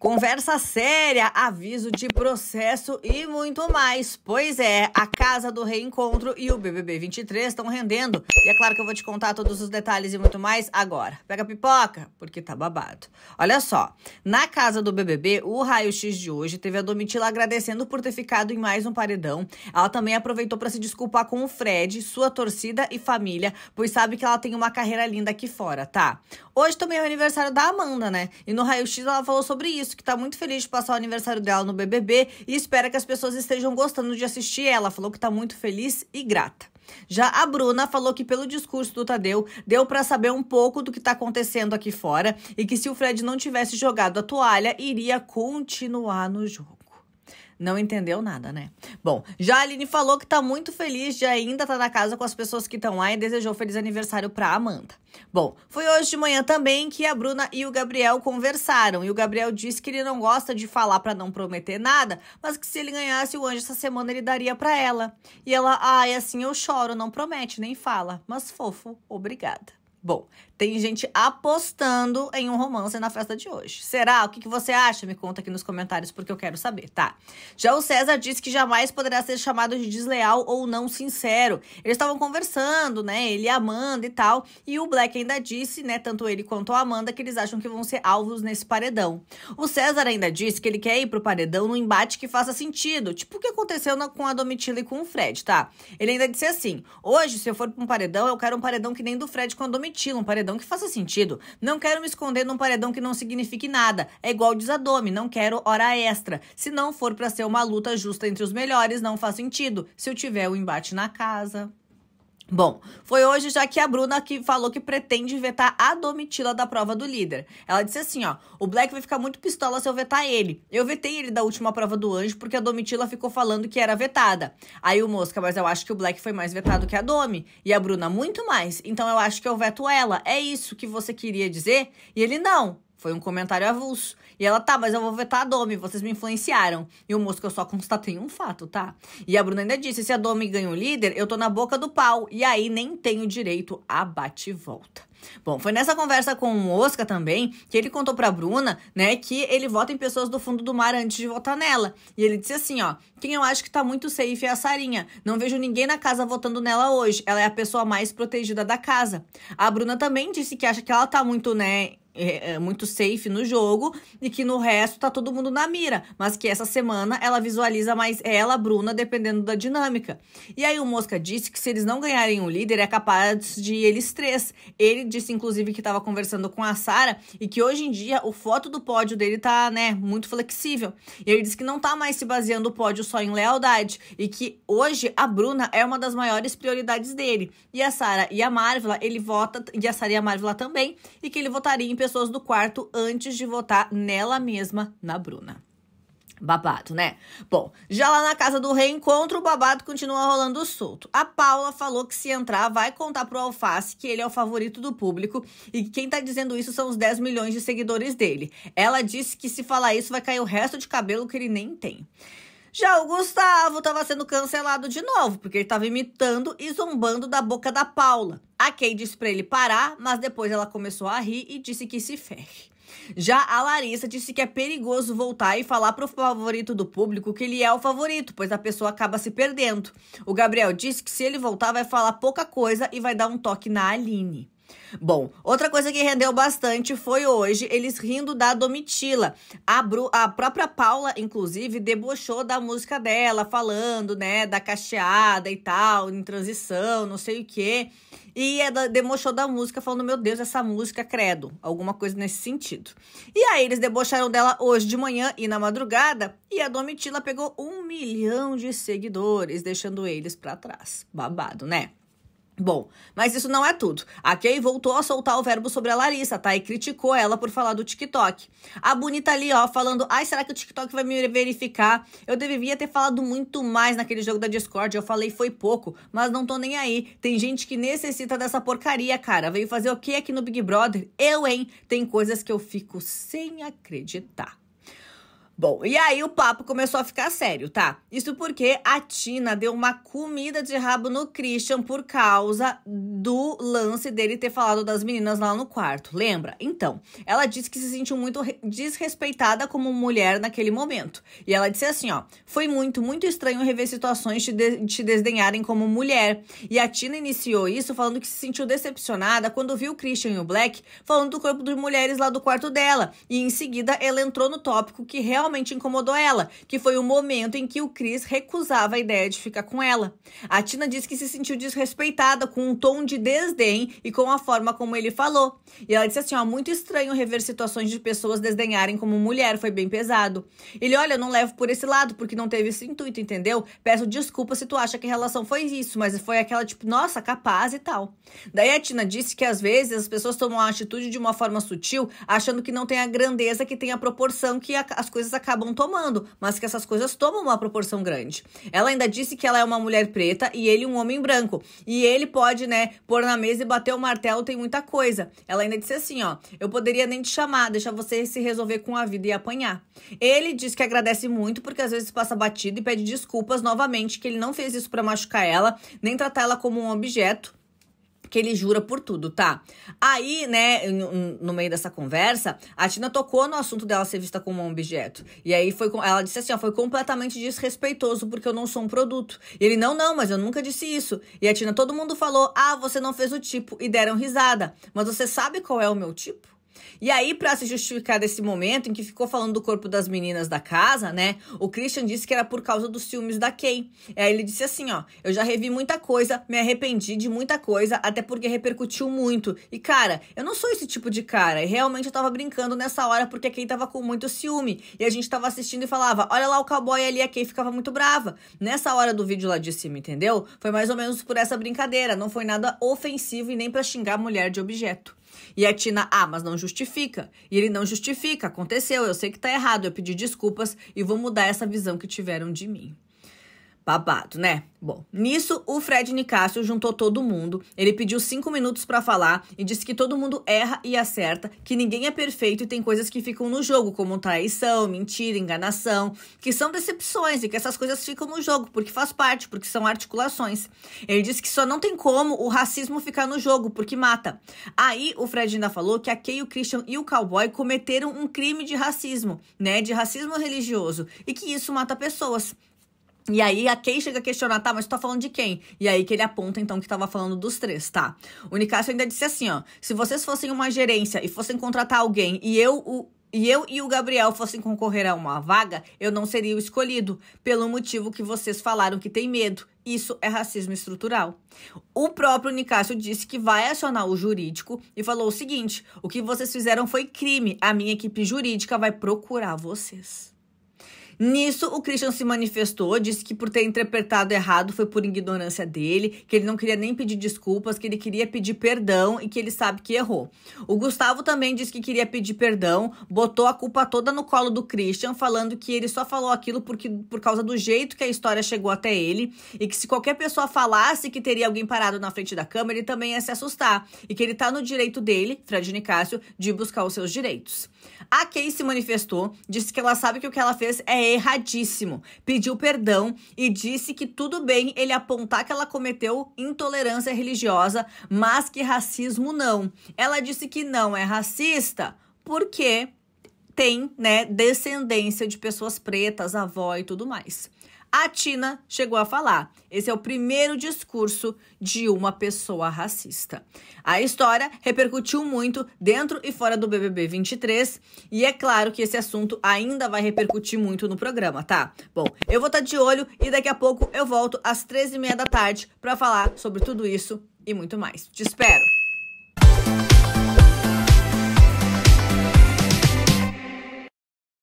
Conversa séria, aviso de processo e muito mais. Pois é, a Casa do Reencontro e o BBB 23 estão rendendo. E é claro que eu vou te contar todos os detalhes e muito mais agora. Pega a pipoca, porque tá babado. Olha só, na Casa do BBB, o Raio X de hoje teve a Domitila agradecendo por ter ficado em mais um paredão. Ela também aproveitou para se desculpar com o Fred, sua torcida e família, pois sabe que ela tem uma carreira linda aqui fora, tá? Hoje também é o aniversário da Amanda, né? E no Raio X ela falou sobre isso que tá muito feliz de passar o aniversário dela no BBB e espera que as pessoas estejam gostando de assistir ela. Falou que tá muito feliz e grata. Já a Bruna falou que pelo discurso do Tadeu, deu para saber um pouco do que tá acontecendo aqui fora e que se o Fred não tivesse jogado a toalha, iria continuar no jogo não entendeu nada, né? Bom, já a Aline falou que tá muito feliz de ainda estar tá na casa com as pessoas que estão lá e desejou feliz aniversário pra Amanda. Bom, foi hoje de manhã também que a Bruna e o Gabriel conversaram. E o Gabriel disse que ele não gosta de falar para não prometer nada, mas que se ele ganhasse o anjo essa semana ele daria para ela. E ela, ai, ah, assim eu choro, não promete, nem fala. Mas fofo, obrigada. Bom, tem gente apostando em um romance na festa de hoje. Será? O que, que você acha? Me conta aqui nos comentários, porque eu quero saber, tá? Já o César disse que jamais poderá ser chamado de desleal ou não sincero. Eles estavam conversando, né? Ele e Amanda e tal. E o Black ainda disse, né? Tanto ele quanto a Amanda, que eles acham que vão ser alvos nesse paredão. O César ainda disse que ele quer ir pro paredão no embate que faça sentido. Tipo o que aconteceu na, com a Domitila e com o Fred, tá? Ele ainda disse assim: hoje, se eu for pra um paredão, eu quero um paredão que nem do Fred com a Domitila um paredão que faça sentido. Não quero me esconder num paredão que não signifique nada. É igual desadome. não quero hora extra. Se não for para ser uma luta justa entre os melhores, não faz sentido. Se eu tiver o um embate na casa. Bom, foi hoje já que a Bruna que falou que pretende vetar a Domitila da prova do líder. Ela disse assim, ó, o Black vai ficar muito pistola se eu vetar ele. Eu vetei ele da última prova do Anjo porque a Domitila ficou falando que era vetada. Aí o Mosca, mas eu acho que o Black foi mais vetado que a Domi e a Bruna muito mais. Então eu acho que eu veto ela. É isso que você queria dizer? E ele não. Foi um comentário avulso. E ela, tá, mas eu vou vetar a Domi, vocês me influenciaram. E o Mosca, eu só constatei um fato, tá? E a Bruna ainda disse, se a Domi ganha o líder, eu tô na boca do pau. E aí nem tenho direito a bate-volta. Bom, foi nessa conversa com o Mosca também que ele contou pra Bruna, né, que ele vota em pessoas do fundo do mar antes de votar nela. E ele disse assim, ó, quem eu acho que tá muito safe é a Sarinha. Não vejo ninguém na casa votando nela hoje. Ela é a pessoa mais protegida da casa. A Bruna também disse que acha que ela tá muito, né, é, é, muito safe no jogo e que no resto tá todo mundo na mira, mas que essa semana ela visualiza mais ela, Bruna, dependendo da dinâmica. E aí o Mosca disse que se eles não ganharem o líder, é capaz de eles três. Ele disse, inclusive, que estava conversando com a Sara e que hoje em dia o foto do pódio dele tá, né, muito flexível. E ele disse que não tá mais se baseando o pódio só em lealdade e que hoje a Bruna é uma das maiores prioridades dele. E a Sara e a Marvel, ele vota, e a Sara e a Marvel também, e que ele votaria em pessoas pessoas do quarto antes de votar nela mesma, na Bruna. Babado, né? Bom, já lá na casa do reencontro, o babado continua rolando solto. A Paula falou que se entrar, vai contar pro Alface que ele é o favorito do público e que quem tá dizendo isso são os 10 milhões de seguidores dele. Ela disse que se falar isso, vai cair o resto de cabelo que ele nem tem. Já o Gustavo estava sendo cancelado de novo, porque ele estava imitando e zombando da boca da Paula. A Kay disse para ele parar, mas depois ela começou a rir e disse que se ferre. Já a Larissa disse que é perigoso voltar e falar pro favorito do público que ele é o favorito, pois a pessoa acaba se perdendo. O Gabriel disse que se ele voltar vai falar pouca coisa e vai dar um toque na Aline. Bom, outra coisa que rendeu bastante foi hoje eles rindo da Domitila. A, Bru, a própria Paula, inclusive, debochou da música dela, falando, né, da cacheada e tal, em transição, não sei o quê. E ela é debochou da música, falando: Meu Deus, essa música, credo. Alguma coisa nesse sentido. E aí eles debocharam dela hoje de manhã e na madrugada. E a Domitila pegou um milhão de seguidores, deixando eles para trás. Babado, né? Bom, mas isso não é tudo. A Kay voltou a soltar o verbo sobre a Larissa, tá? E criticou ela por falar do TikTok. A bonita tá ali, ó, falando: ai, será que o TikTok vai me verificar? Eu deveria ter falado muito mais naquele jogo da Discord. Eu falei foi pouco, mas não tô nem aí. Tem gente que necessita dessa porcaria, cara. Veio fazer o que aqui no Big Brother? Eu, hein? Tem coisas que eu fico sem acreditar. Bom, e aí o papo começou a ficar sério, tá? Isso porque a Tina deu uma comida de rabo no Christian por causa do lance dele ter falado das meninas lá no quarto, lembra? Então, ela disse que se sentiu muito desrespeitada como mulher naquele momento. E ela disse assim, ó: "Foi muito, muito estranho rever situações te, de te desdenharem como mulher". E a Tina iniciou isso falando que se sentiu decepcionada quando viu o Christian e o Black falando do corpo de mulheres lá do quarto dela. E em seguida ela entrou no tópico que realmente realmente incomodou ela, que foi o momento em que o Chris recusava a ideia de ficar com ela. A Tina disse que se sentiu desrespeitada com um tom de desdém e com a forma como ele falou. E ela disse assim: ó, muito estranho rever situações de pessoas desdenharem como mulher, foi bem pesado. Ele, olha, eu não levo por esse lado, porque não teve esse intuito, entendeu? Peço desculpa se tu acha que a relação foi isso, mas foi aquela tipo, nossa, capaz e tal. Daí a Tina disse que às vezes as pessoas tomam a atitude de uma forma sutil, achando que não tem a grandeza que tem a proporção que a, as coisas acabam tomando, mas que essas coisas tomam uma proporção grande. Ela ainda disse que ela é uma mulher preta e ele um homem branco. E ele pode, né, pôr na mesa e bater o martelo, tem muita coisa. Ela ainda disse assim, ó, eu poderia nem te chamar, deixar você se resolver com a vida e apanhar. Ele diz que agradece muito porque às vezes passa batido e pede desculpas novamente que ele não fez isso para machucar ela, nem tratar ela como um objeto que ele jura por tudo, tá? Aí, né, no meio dessa conversa, a Tina tocou no assunto dela ser vista como um objeto. E aí foi ela disse assim, ó, foi completamente desrespeitoso porque eu não sou um produto. E ele não, não, mas eu nunca disse isso. E a Tina, todo mundo falou: "Ah, você não fez o tipo" e deram risada. Mas você sabe qual é o meu tipo? E aí, para se justificar desse momento em que ficou falando do corpo das meninas da casa, né? O Christian disse que era por causa dos ciúmes da Kay. Aí é, ele disse assim, ó: "Eu já revi muita coisa, me arrependi de muita coisa, até porque repercutiu muito. E cara, eu não sou esse tipo de cara. E realmente eu tava brincando nessa hora porque a Kay tava com muito ciúme. E a gente tava assistindo e falava: "Olha lá o cowboy ali, a Kay ficava muito brava". Nessa hora do vídeo lá de cima, entendeu? Foi mais ou menos por essa brincadeira, não foi nada ofensivo e nem para xingar a mulher de objeto. E a Tina, ah, mas não justifica. E ele não justifica, aconteceu, eu sei que tá errado, eu pedi desculpas e vou mudar essa visão que tiveram de mim. Babado, né? Bom, nisso o Fred Nicásio juntou todo mundo. Ele pediu cinco minutos para falar e disse que todo mundo erra e acerta, que ninguém é perfeito e tem coisas que ficam no jogo, como traição, mentira, enganação, que são decepções e que essas coisas ficam no jogo porque faz parte, porque são articulações. Ele disse que só não tem como o racismo ficar no jogo porque mata. Aí o Fred ainda falou que a Kay, o Christian e o Cowboy cometeram um crime de racismo, né? De racismo religioso e que isso mata pessoas. E aí a quem chega a questionar, tá, mas tu tá falando de quem? E aí que ele aponta, então, que tava falando dos três, tá? O Nicásio ainda disse assim, ó, se vocês fossem uma gerência e fossem contratar alguém e eu o e eu e o Gabriel fossem concorrer a uma vaga, eu não seria o escolhido, pelo motivo que vocês falaram que tem medo. Isso é racismo estrutural. O próprio Nicásio disse que vai acionar o jurídico e falou o seguinte: o que vocês fizeram foi crime. A minha equipe jurídica vai procurar vocês. Nisso, o Christian se manifestou, disse que por ter interpretado errado foi por ignorância dele, que ele não queria nem pedir desculpas, que ele queria pedir perdão e que ele sabe que errou. O Gustavo também disse que queria pedir perdão, botou a culpa toda no colo do Christian, falando que ele só falou aquilo porque, por causa do jeito que a história chegou até ele e que se qualquer pessoa falasse que teria alguém parado na frente da câmera, ele também ia se assustar e que ele tá no direito dele, Fred Nicásio, de buscar os seus direitos. A Kay se manifestou, disse que ela sabe que o que ela fez é erradíssimo. Pediu perdão e disse que tudo bem ele apontar que ela cometeu intolerância religiosa, mas que racismo não. Ela disse que não é racista porque tem, né, descendência de pessoas pretas, avó e tudo mais. A Tina chegou a falar: esse é o primeiro discurso de uma pessoa racista. A história repercutiu muito dentro e fora do BBB 23, e é claro que esse assunto ainda vai repercutir muito no programa, tá? Bom, eu vou estar tá de olho e daqui a pouco eu volto às 13h30 da tarde para falar sobre tudo isso e muito mais. Te espero!